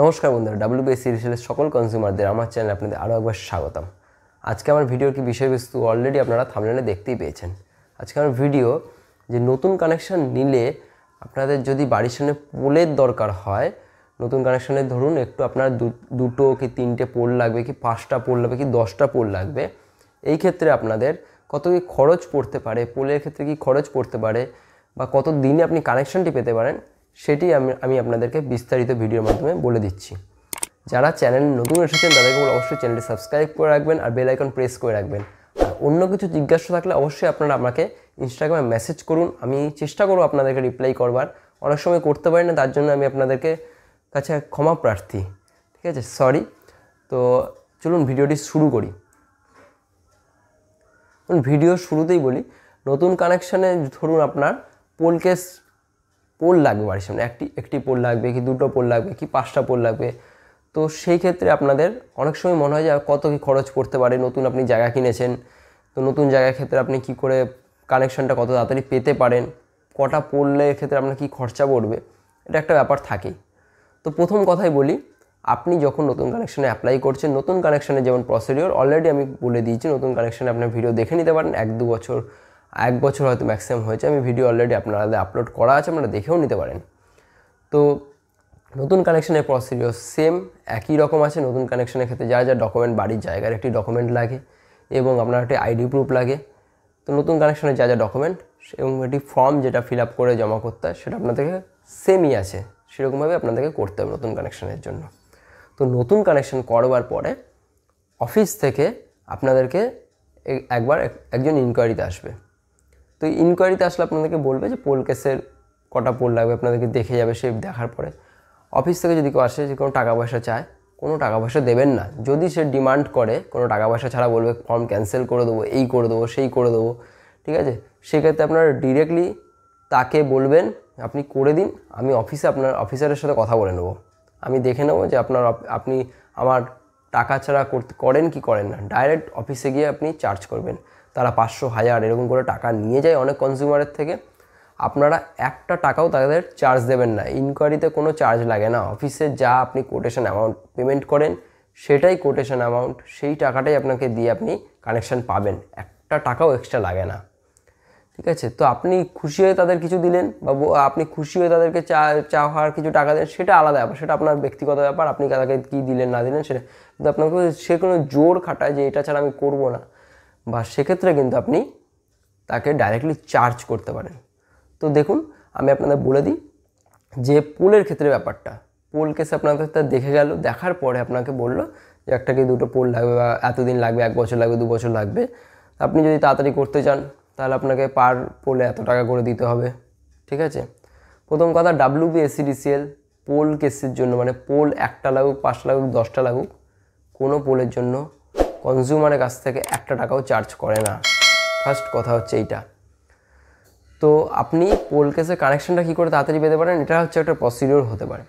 নমস্কার বন্ধুরা ডাব্লিউবিএসসি রিসেলের সকল কনজিউমারদের আমার চ্যানেলে আপনাদের আরও একবার স্বাগতম আজকে আমার ভিডিওর কি বিষয়বস্তু অলরেডি আপনারা থামলেনে দেখতেই পেয়েছেন আজকে আমার ভিডিও যে নতুন কানেকশান নিলে আপনাদের যদি বাড়ির সামনে পোলের দরকার হয় নতুন কানেকশানে ধরুন একটু আপনার দুটো কি তিনটে পোল লাগবে কি পাঁচটা পোল লাগবে কি দশটা পোল লাগবে এই ক্ষেত্রে আপনাদের কত কি খরচ পড়তে পারে পোলের ক্ষেত্রে কি খরচ পড়তে পারে বা কত দিনে আপনি কানেকশানটি পেতে পারেন সেটি আমি আমি আপনাদেরকে বিস্তারিত ভিডিওর মাধ্যমে বলে দিচ্ছি যারা চ্যানেল নতুন এসেছেন তাদেরকে অবশ্যই চ্যানেলটি সাবস্ক্রাইব করে রাখবেন আর বেল আইকন প্রেস করে রাখবেন আর অন্য কিছু জিজ্ঞাসা থাকলে অবশ্যই আপনারা আমাকে ইনস্টাগ্রামে মেসেজ করুন আমি চেষ্টা করব আপনাদেরকে রিপ্লাই করবার অনেক সময় করতে পারি না তার জন্য আমি আপনাদেরকে কাছে ক্ষমা প্রার্থী ঠিক আছে সরি তো চলুন ভিডিওটি শুরু করি ভিডিও শুরুতেই বলি নতুন কানেকশানে ধরুন আপনার পোলকেস পোল লাগবে বাড়ির সামনে একটি একটি পোল লাগবে কি দুটো পোল লাগবে কি পাঁচটা পোল লাগবে তো সেই ক্ষেত্রে আপনাদের অনেক সময় মনে হয় যে কত কী খরচ পড়তে পারে নতুন আপনি জায়গা কিনেছেন তো নতুন জায়গার ক্ষেত্রে আপনি কি করে কানেকশনটা কত তাড়াতাড়ি পেতে পারেন কটা পড়লে ক্ষেত্রে আপনার কি খরচা পড়বে এটা একটা ব্যাপার থাকেই তো প্রথম কথাই বলি আপনি যখন নতুন কানেকশানে অ্যাপ্লাই করছেন নতুন কানেকশানে যেমন প্রসিডিওর অলরেডি আমি বলে দিয়েছি নতুন কানেকশানে আপনার ভিডিও দেখে নিতে পারেন এক দু বছর এক বছর হয়তো ম্যাক্সিমাম হয়েছে আমি ভিডিও অলরেডি আপনারা আপলোড করা আছে আপনারা দেখেও নিতে পারেন তো নতুন কানেকশানের প্রসিডিওর সেম একই রকম আছে নতুন কানেকশনের ক্ষেত্রে যা যা ডকুমেন্ট বাড়ির জায়গার একটি ডকুমেন্ট লাগে এবং আপনার একটি আইডি প্রুফ লাগে তো নতুন কানেকশানের যা যা ডকুমেন্ট এবং একটি ফর্ম যেটা ফিল আপ করে জমা করতে হয় সেটা আপনাদেরকে সেমই আছে সেরকমভাবে আপনাদেরকে করতে হবে নতুন কানেকশানের জন্য তো নতুন কানেকশন করবার পরে অফিস থেকে আপনাদেরকে একবার একজন ইনকোয়ারিতে আসবে তো ইনকোয়ারিতে আসলে আপনাদেরকে বলবে যে পোল কেসের কটা পোল লাগবে আপনাদেরকে দেখে যাবে সে দেখার পরে অফিস থেকে যদি কেউ আসে যে কোনো টাকা পয়সা চায় কোনো টাকা পয়সা দেবেন না যদি সে ডিমান্ড করে কোনো টাকা পয়সা ছাড়া বলবে ফর্ম ক্যান্সেল করে দেবো এই করে দেবো সেই করে দেবো ঠিক আছে সেক্ষেত্রে আপনারা ডিরেক্টলি তাকে বলবেন আপনি করে দিন আমি অফিসে আপনার অফিসারের সাথে কথা বলে নেবো আমি দেখে নেবো যে আপনার আপনি আমার টাকা ছাড়া করতে করেন কি করেন না ডাইরেক্ট অফিসে গিয়ে আপনি চার্জ করবেন তারা পাঁচশো হাজার এরকম করে টাকা নিয়ে যায় অনেক কনজিউমারের থেকে আপনারা একটা টাকাও তাদের চার্জ দেবেন না ইনকোয়ারিতে কোনো চার্জ লাগে না অফিসে যা আপনি কোটেশন অ্যামাউন্ট পেমেন্ট করেন সেটাই কোটেশন অ্যামাউন্ট সেই টাকাটাই আপনাকে দিয়ে আপনি কানেকশান পাবেন একটা টাকাও এক্সট্রা লাগে না ঠিক আছে তো আপনি খুশি হয়ে তাদের কিছু দিলেন বা আপনি খুশি হয়ে তাদেরকে চা চা হওয়ার কিছু টাকা দেন সেটা আলাদা ব্যাপার সেটা আপনার ব্যক্তিগত ব্যাপার আপনি তাদেরকে কী দিলেন না দিলেন সেটা কিন্তু আপনাকে সে কোনো জোর খাটায় যে এটা ছাড়া আমি করবো না বা সেক্ষেত্রে কিন্তু আপনি তাকে ডাইরেক্টলি চার্জ করতে পারেন তো দেখুন আমি আপনাদের বলে দিই যে পোলের ক্ষেত্রে ব্যাপারটা পোল কেসে আপনাদের তা দেখে গেল দেখার পরে আপনাকে বললো যে একটা কি দুটো পোল লাগবে বা এতদিন লাগবে এক বছর লাগবে দু বছর লাগবে আপনি যদি তাড়াতাড়ি করতে চান তাহলে আপনাকে পার পোলে এত টাকা করে দিতে হবে ঠিক আছে প্রথম কথা ডাব্লিউ ডাব্লিউবিএসসিডিসিএল পোল কেসের জন্য মানে পোল একটা লাগুক পাঁচটা লাগুক দশটা লাগুক কোনো পোলের জন্য কনজিউমারের কাছ থেকে একটা টাকাও চার্জ করে না ফার্স্ট কথা হচ্ছে এইটা তো আপনি পোল কেসের কানেকশানটা কী করে তাড়াতাড়ি পেতে পারেন এটা হচ্ছে একটা প্রসিডিওর হতে পারে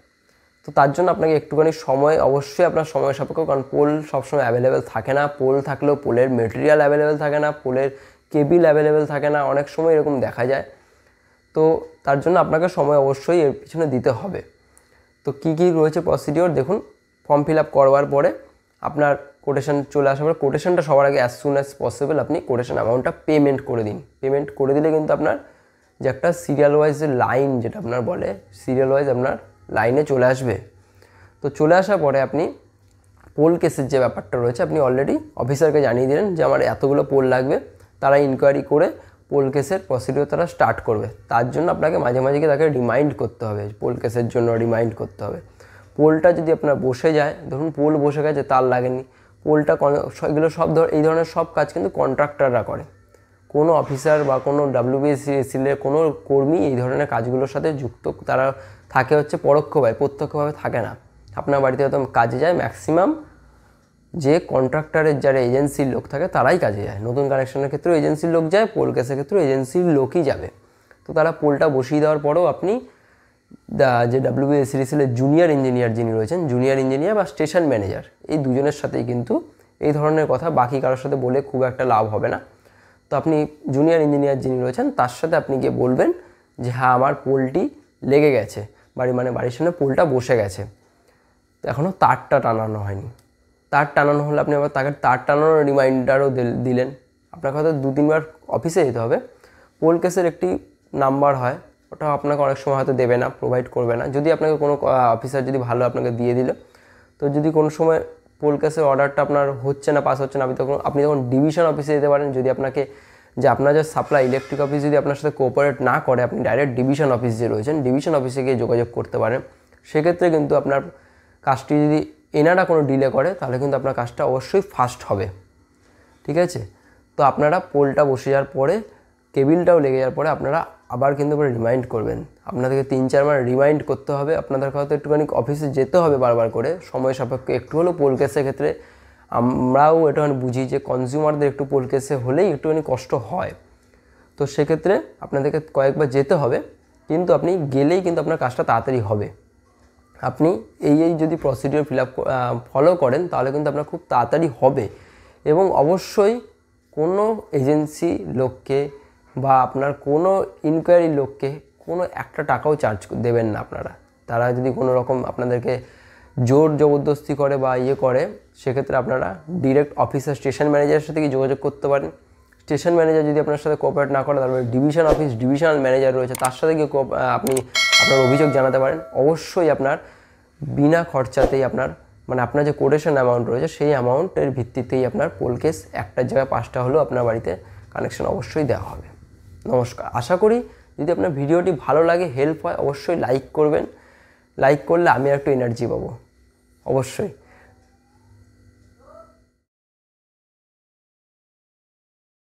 তো তার জন্য আপনাকে একটুখানি সময় অবশ্যই আপনার সময় সাপেক্ষ কারণ পোল সবসময় অ্যাভেলেবেল থাকে না পোল থাকলেও পোলের মেটেরিয়াল অ্যাভেলেবেল থাকে না পোলের কেবিল অ্যাভেলেবেল থাকে না অনেক সময় এরকম দেখা যায় তো তার জন্য আপনাকে সময় অবশ্যই এর পিছনে দিতে হবে তো কী কী রয়েছে প্রসিডিওর দেখুন ফর্ম ফিল আপ করবার পরে আপনার কোটেশন চলে আসার পর কোটেশনটা সবার আগে অ্যাজ সুন অ্যাজ পসিবল আপনি কোটেশন অ্যামাউন্টটা পেমেন্ট করে দিন পেমেন্ট করে দিলে কিন্তু আপনার যে একটা সিরিয়াল ওয়াইজ লাইন যেটা আপনার বলে সিরিয়াল ওয়াইজ আপনার লাইনে চলে আসবে তো চলে আসার পরে আপনি পোল কেসের যে ব্যাপারটা রয়েছে আপনি অলরেডি অফিসারকে জানিয়ে দিলেন যে আমার এতগুলো পোল লাগবে তারা ইনকোয়ারি করে পোল কেসের প্রসিডিওর তারা স্টার্ট করবে তার জন্য আপনাকে মাঝে মাঝে তাকে রিমাইন্ড করতে হবে পোল কেসের জন্য রিমাইন্ড করতে হবে পোলটা যদি আপনার বসে যায় ধরুন পোল বসে গেছে তার লাগেনি পোলটা এগুলো সব ধর এই ধরনের সব কাজ কিন্তু কন্ট্রাক্টাররা করে কোনো অফিসার বা কোনো ডাব্লিউবিএসিএসিলের কোনো কর্মী এই ধরনের কাজগুলোর সাথে যুক্ত তারা থাকে হচ্ছে পরোক্ষভাবে প্রত্যক্ষভাবে থাকে না আপনার বাড়িতে হয়তো কাজে যায় ম্যাক্সিমাম যে কন্ট্রাক্টরের যারা এজেন্সির লোক থাকে তারাই কাজে যায় নতুন কানেকশনের ক্ষেত্রেও এজেন্সির লোক যায় পোল কেসের ক্ষেত্রেও এজেন্সির লোকই যাবে তো তারা পোলটা বসিয়ে দেওয়ার পরেও আপনি দা যে ডাব্লিউবিএসি রিসেলের জুনিয়র ইঞ্জিনিয়ার যিনি রয়েছেন জুনিয়র ইঞ্জিনিয়ার বা স্টেশন ম্যানেজার এই দুজনের সাথেই কিন্তু এই ধরনের কথা বাকি কারোর সাথে বলে খুব একটা লাভ হবে না তো আপনি জুনিয়র ইঞ্জিনিয়ার যিনি রয়েছেন তার সাথে আপনি গিয়ে বলবেন যে হ্যাঁ আমার পোলটি লেগে গেছে বাড়ি মানে বাড়ির সামনে পোলটা বসে গেছে এখনও তারটা টানানো হয়নি তার টানানো হলে আপনি আবার তাকে তার টানানোর রিমাইন্ডারও দিলেন আপনাকে হয়তো দু তিনবার অফিসে যেতে হবে পোল কেসের একটি নাম্বার হয় ওটা আপনাকে অনেক সময় হয়তো দেবে না প্রোভাইড করবে না যদি আপনাকে কোনো অফিসার যদি ভালো আপনাকে দিয়ে দিল তো যদি কোনো সময় পোল ক্যাশের অর্ডারটা আপনার হচ্ছে না পাস হচ্ছে না আপনি তখন আপনি তখন ডিভিশন অফিসে যেতে পারেন যদি আপনাকে যে আপনার যে সাপ্লাই ইলেকট্রিক অফিস যদি আপনার সাথে কোঅপারেট না করে আপনি ডাইরেক্ট ডিভিশন অফিস যে রয়েছেন ডিভিশন অফিসে গিয়ে যোগাযোগ করতে পারেন সেক্ষেত্রে কিন্তু আপনার কাজটি যদি এনারা কোনো ডিলে করে তাহলে কিন্তু আপনার কাজটা অবশ্যই ফাস্ট হবে ঠিক আছে তো আপনারা পোলটা বসে যাওয়ার পরে কেবিলটাও লেগে যাওয়ার পরে আপনারা আবার কিন্তু করে রিমাইন্ড করবেন আপনাদেরকে তিন চার মাস রিমাইন্ড করতে হবে আপনাদের হয়তো একটুখানি অফিসে যেতে হবে বারবার করে সময় সাপেক্ষে একটু হলেও পোল কেসের ক্ষেত্রে আমরাও এটা বুঝি যে কনজিউমারদের একটু পোল কেসে হলেই একটুখানি কষ্ট হয় তো সেক্ষেত্রে আপনাদেরকে কয়েকবার যেতে হবে কিন্তু আপনি গেলেই কিন্তু আপনার কাজটা তাড়াতাড়ি হবে আপনি এই এই যদি প্রসিডিওর ফিল আপ ফলো করেন তাহলে কিন্তু আপনার খুব তাড়াতাড়ি হবে এবং অবশ্যই কোনো এজেন্সি লোককে বা আপনার কোনো ইনকোয়ারি লোককে কোনো একটা টাকাও চার্জ দেবেন না আপনারা তারা যদি কোনো রকম আপনাদেরকে জোর জবরদস্তি করে বা ইয়ে করে সেক্ষেত্রে আপনারা ডিরেক্ট অফিসার স্টেশন ম্যানেজারের সাথে যোগাযোগ করতে পারেন স্টেশন ম্যানেজার যদি আপনার সাথে কোঅপারেট না করে তারপরে ডিভিশন অফিস ডিভিশনাল ম্যানেজার রয়েছে তার সাথে গিয়ে আপনি আপনার অভিযোগ জানাতে পারেন অবশ্যই আপনার বিনা খরচাতেই আপনার মানে আপনার যে কোটেশন অ্যামাউন্ট রয়েছে সেই অ্যামাউন্টের ভিত্তিতেই আপনার পোল কেস একটার জায়গায় পাঁচটা হলেও আপনার বাড়িতে কানেকশন অবশ্যই দেওয়া হবে নমস্কার আশা করি যদি আপনার ভিডিওটি ভালো লাগে হেল্প হয় অবশ্যই লাইক করবেন লাইক করলে আমি একটু এনার্জি পাবো অবশ্যই